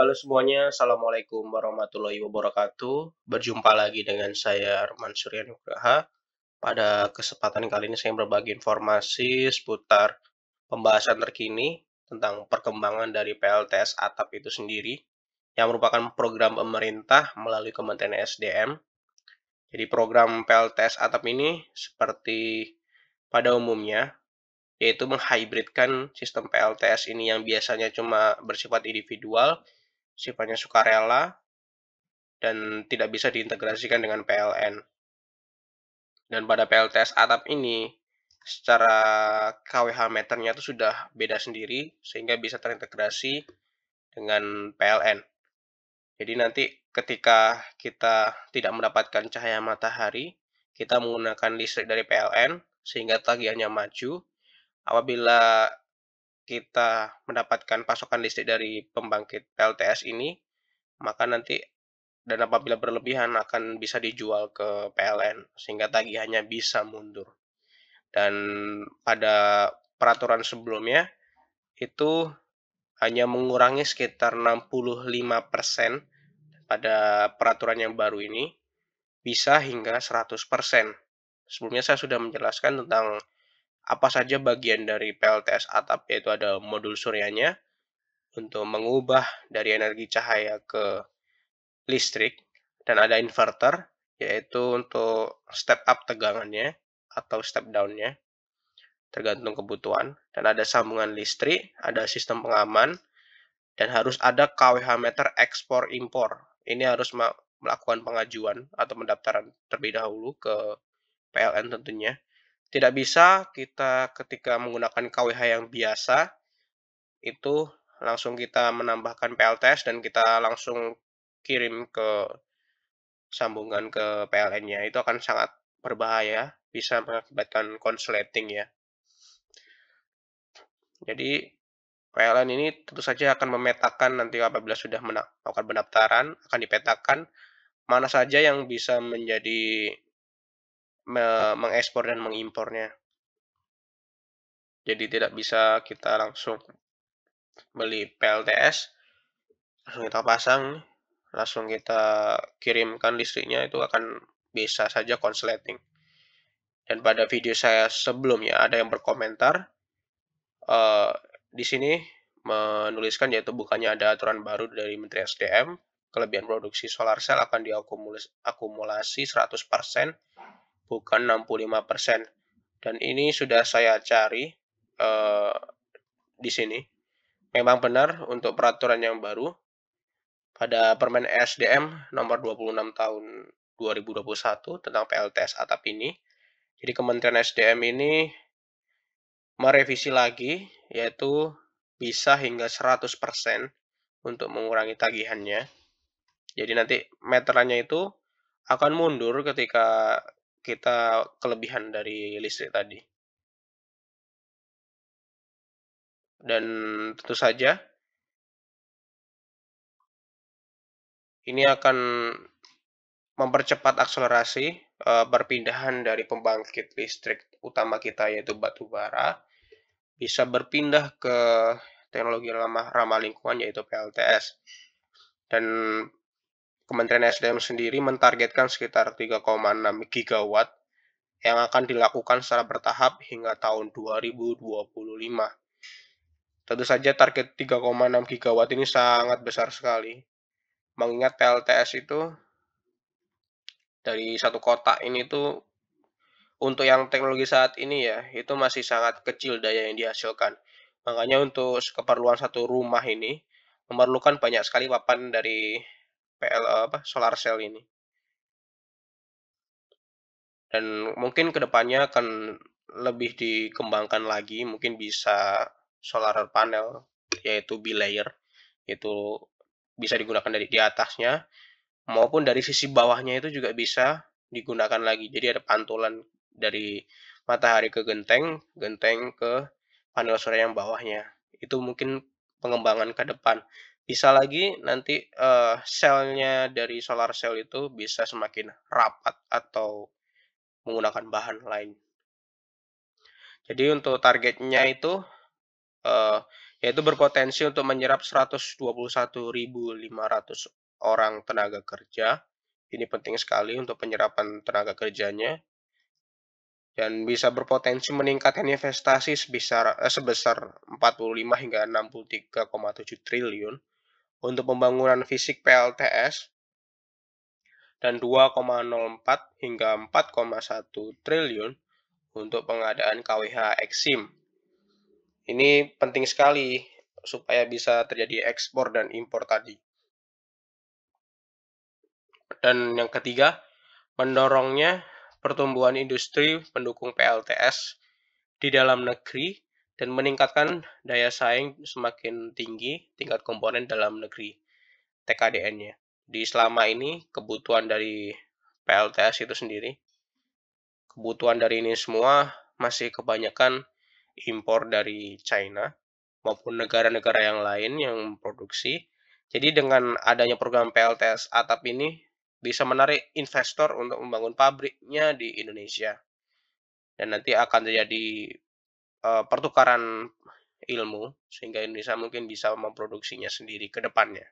Halo semuanya, Assalamualaikum warahmatullahi wabarakatuh. Berjumpa lagi dengan saya Arman Surya Nugraha. Pada kesempatan kali ini saya berbagi informasi seputar pembahasan terkini tentang perkembangan dari PLTS ATAP itu sendiri, yang merupakan program pemerintah melalui Kementerian SDM. Jadi program PLTS ATAP ini seperti pada umumnya, yaitu menghybridkan sistem PLTS ini yang biasanya cuma bersifat individual, sifatnya sukarela, dan tidak bisa diintegrasikan dengan PLN. Dan pada PLTS atap ini, secara KWH meternya itu sudah beda sendiri, sehingga bisa terintegrasi dengan PLN. Jadi nanti ketika kita tidak mendapatkan cahaya matahari, kita menggunakan listrik dari PLN, sehingga tagihannya maju. Apabila kita mendapatkan pasokan listrik dari pembangkit PLTS ini, maka nanti dan apabila berlebihan akan bisa dijual ke PLN sehingga tagihannya bisa mundur. Dan pada peraturan sebelumnya itu hanya mengurangi sekitar 65% pada peraturan yang baru ini bisa hingga 100%. Sebelumnya saya sudah menjelaskan tentang apa saja bagian dari PLTS atap yaitu ada modul suryanya untuk mengubah dari energi cahaya ke listrik dan ada inverter yaitu untuk step up tegangannya atau step downnya tergantung kebutuhan dan ada sambungan listrik, ada sistem pengaman dan harus ada KWH meter ekspor impor. Ini harus melakukan pengajuan atau pendaftaran terlebih dahulu ke PLN tentunya tidak bisa kita ketika menggunakan KWH yang biasa itu langsung kita menambahkan PLTS dan kita langsung kirim ke sambungan ke PLN-nya. Itu akan sangat berbahaya, bisa mengakibatkan konsleting ya. Jadi PLN ini tentu saja akan memetakan nanti apabila sudah melakukan pendaftaran, akan dipetakan mana saja yang bisa menjadi mengekspor dan mengimpornya. Jadi tidak bisa kita langsung beli PLTS, langsung kita pasang, langsung kita kirimkan listriknya itu akan bisa saja konsleting. Dan pada video saya sebelumnya ada yang berkomentar uh, di sini menuliskan yaitu bukannya ada aturan baru dari Menteri SDM kelebihan produksi solar cell akan diakumulasi 100% bukan 65%. Dan ini sudah saya cari eh, di sini. Memang benar untuk peraturan yang baru pada Permen SDM nomor 26 tahun 2021 tentang PLTS atap ini. Jadi Kementerian SDM ini merevisi lagi yaitu bisa hingga 100% untuk mengurangi tagihannya. Jadi nanti meterannya itu akan mundur ketika kita kelebihan dari listrik tadi. Dan tentu saja ini akan mempercepat akselerasi uh, dari pembangkit listrik utama kita yaitu batu bara bisa berpindah ke teknologi ramah, ramah lingkungan yaitu PLTS. Dan Kementerian SDM sendiri mentargetkan sekitar 3,6 gigawatt yang akan dilakukan secara bertahap hingga tahun 2025. Tentu saja target 3,6 gigawatt ini sangat besar sekali. Mengingat PLTS itu dari satu kotak ini tuh untuk yang teknologi saat ini ya, itu masih sangat kecil daya yang dihasilkan. Makanya untuk keperluan satu rumah ini memerlukan banyak sekali papan dari PL apa solar cell ini. Dan mungkin kedepannya akan lebih dikembangkan lagi, mungkin bisa solar panel yaitu bilayer, itu bisa digunakan dari di atasnya maupun dari sisi bawahnya itu juga bisa digunakan lagi. Jadi ada pantulan dari matahari ke genteng, genteng ke panel surya yang bawahnya. Itu mungkin pengembangan ke depan bisa lagi nanti uh, selnya dari solar cell itu bisa semakin rapat atau menggunakan bahan lain. Jadi untuk targetnya itu uh, yaitu berpotensi untuk menyerap 121.500 orang tenaga kerja. Ini penting sekali untuk penyerapan tenaga kerjanya dan bisa berpotensi meningkatkan investasi sebesar eh, sebesar 45 hingga 63,7 triliun untuk pembangunan fisik PLTS dan 2,04 hingga 4,1 triliun untuk pengadaan KWH Exim. Ini penting sekali supaya bisa terjadi ekspor dan impor tadi. Dan yang ketiga, mendorongnya pertumbuhan industri pendukung PLTS di dalam negeri dan meningkatkan daya saing semakin tinggi tingkat komponen dalam negeri TKDN-nya. Di selama ini kebutuhan dari PLTS itu sendiri kebutuhan dari ini semua masih kebanyakan impor dari China maupun negara-negara yang lain yang produksi. Jadi dengan adanya program PLTS ATAP ini bisa menarik investor untuk membangun pabriknya di Indonesia. Dan nanti akan terjadi uh, pertukaran ilmu sehingga Indonesia mungkin bisa memproduksinya sendiri ke depannya.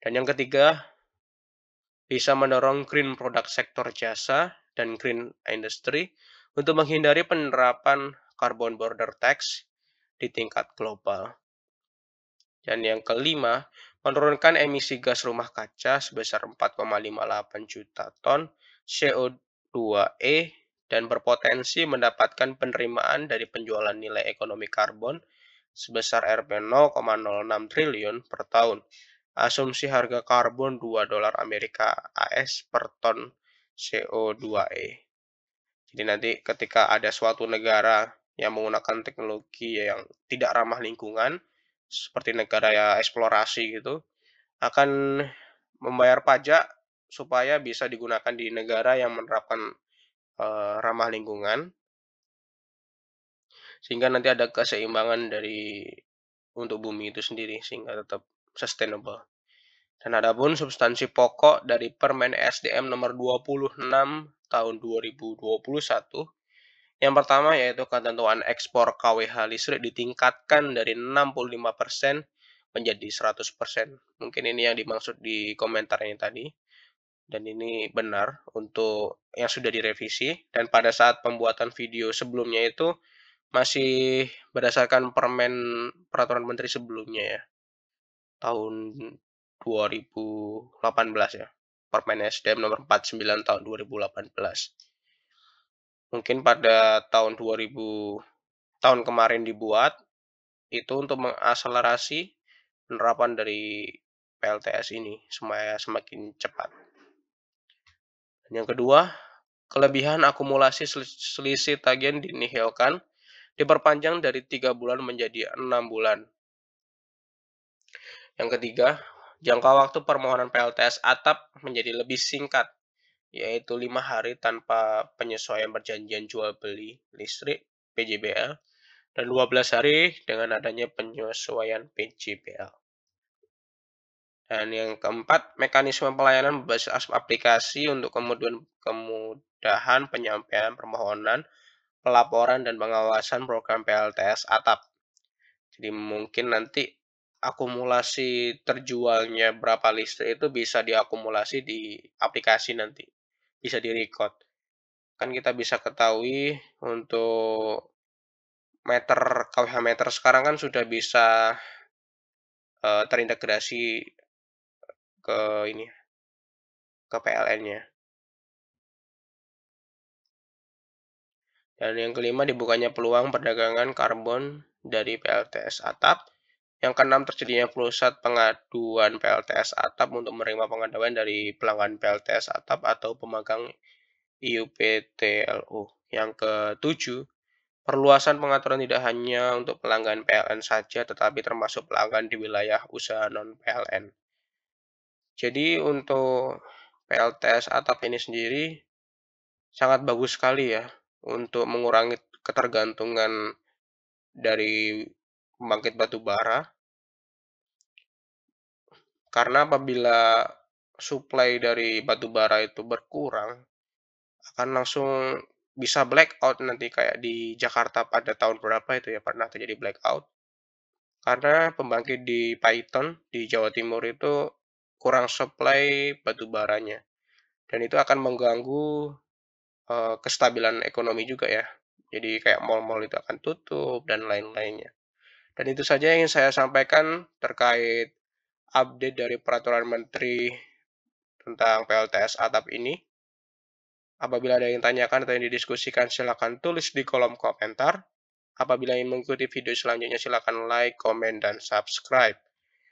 Dan yang ketiga, bisa mendorong green product sektor jasa dan green industry untuk menghindari penerapan carbon border tax di tingkat global. Dan yang kelima, menurunkan emisi gas rumah kaca sebesar 4,58 juta ton CO2e dan berpotensi mendapatkan penerimaan dari penjualan nilai ekonomi karbon sebesar Rp 0,06 triliun per tahun. Asumsi harga karbon 2 dolar Amerika AS per ton CO2e. Jadi nanti ketika ada suatu negara yang menggunakan teknologi yang tidak ramah lingkungan, seperti negara ya eksplorasi gitu, akan membayar pajak supaya bisa digunakan di negara yang menerapkan Eh, ramah lingkungan sehingga nanti ada keseimbangan dari untuk bumi itu sendiri sehingga tetap sustainable. Dan ada pun substansi pokok dari Permen SDM nomor 26 tahun 2021 yang pertama yaitu ketentuan ekspor KWH listrik ditingkatkan dari 65% menjadi 100%. Mungkin ini yang dimaksud di komentarnya tadi dan ini benar untuk yang sudah direvisi dan pada saat pembuatan video sebelumnya itu masih berdasarkan permen peraturan menteri sebelumnya ya tahun 2018 ya permen SDM nomor 49 tahun 2018 mungkin pada tahun 2000 tahun kemarin dibuat itu untuk mengakselerasi penerapan dari PLTS ini supaya semakin cepat yang kedua, kelebihan akumulasi selisih tagihan dinihilkan, ya diperpanjang dari 3 bulan menjadi 6 bulan. Yang ketiga, jangka waktu permohonan PLTS atap menjadi lebih singkat, yaitu 5 hari tanpa penyesuaian perjanjian jual beli listrik PJBL dan 12 hari dengan adanya penyesuaian PJBL. Dan yang keempat, mekanisme pelayanan berbasis aplikasi untuk kemudian kemudahan penyampaian permohonan, pelaporan, dan pengawasan program PLTS ATAP. Jadi mungkin nanti akumulasi terjualnya berapa listrik itu bisa diakumulasi di aplikasi nanti. Bisa direcord. Kan kita bisa ketahui untuk meter KWH meter sekarang kan sudah bisa eh, terintegrasi ke ini ke PLN-nya. Dan yang kelima dibukanya peluang perdagangan karbon dari PLTS Atap. Yang keenam terjadinya pusat pengaduan PLTS Atap untuk menerima pengaduan dari pelanggan PLTS Atap atau pemagang IUPTLU. Yang ketujuh, perluasan pengaturan tidak hanya untuk pelanggan PLN saja tetapi termasuk pelanggan di wilayah usaha non-PLN. Jadi untuk PLTS atap ini sendiri sangat bagus sekali ya untuk mengurangi ketergantungan dari pembangkit batu bara. Karena apabila suplai dari batu bara itu berkurang, akan langsung bisa blackout nanti kayak di Jakarta pada tahun berapa itu ya pernah terjadi blackout. Karena pembangkit di Python di Jawa Timur itu kurang supply batu baranya. Dan itu akan mengganggu uh, kestabilan ekonomi juga ya. Jadi kayak mal-mal itu akan tutup dan lain lainnya Dan itu saja yang ingin saya sampaikan terkait update dari peraturan menteri tentang PLTS atap ini. Apabila ada yang tanyakan atau yang didiskusikan, silakan tulis di kolom komentar. Apabila ingin mengikuti video selanjutnya, silakan like, comment dan subscribe.